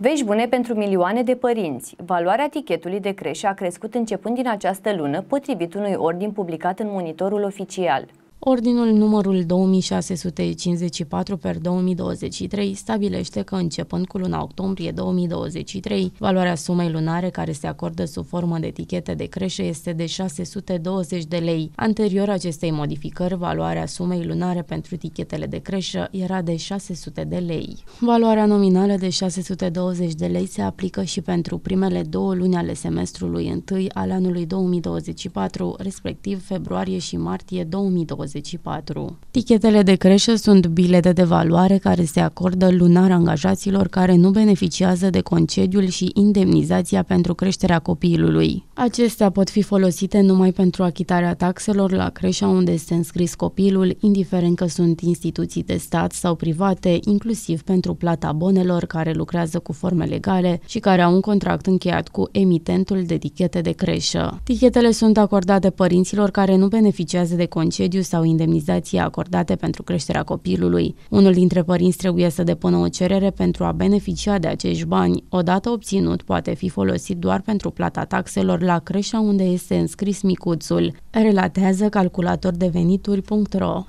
Vești bune pentru milioane de părinți. Valoarea tichetului de creșă a crescut începând din această lună, potrivit unui ordin publicat în monitorul oficial. Ordinul numărul 2654 per 2023 stabilește că începând cu luna octombrie 2023, valoarea sumei lunare care se acordă sub formă de etichete de creșe este de 620 de lei. Anterior acestei modificări, valoarea sumei lunare pentru etichetele de creșă era de 600 de lei. Valoarea nominală de 620 de lei se aplică și pentru primele două luni ale semestrului întâi al anului 2024, respectiv februarie și martie 2020. 24. Tichetele de creșă sunt bilete de valoare care se acordă lunar angajaților care nu beneficiază de concediul și indemnizația pentru creșterea copilului. Acestea pot fi folosite numai pentru achitarea taxelor la creșa unde este înscris copilul, indiferent că sunt instituții de stat sau private, inclusiv pentru plata bonelor care lucrează cu forme legale și care au un contract încheiat cu emitentul de tichete de creșă. Tichetele sunt acordate părinților care nu beneficiază de concediu sau indemnizații acordate pentru creșterea copilului. Unul dintre părinți trebuie să depună o cerere pentru a beneficia de acești bani. Odată obținut, poate fi folosit doar pentru plata taxelor la creșa unde este înscris micuțul, relatează calculatordevenituri.ro.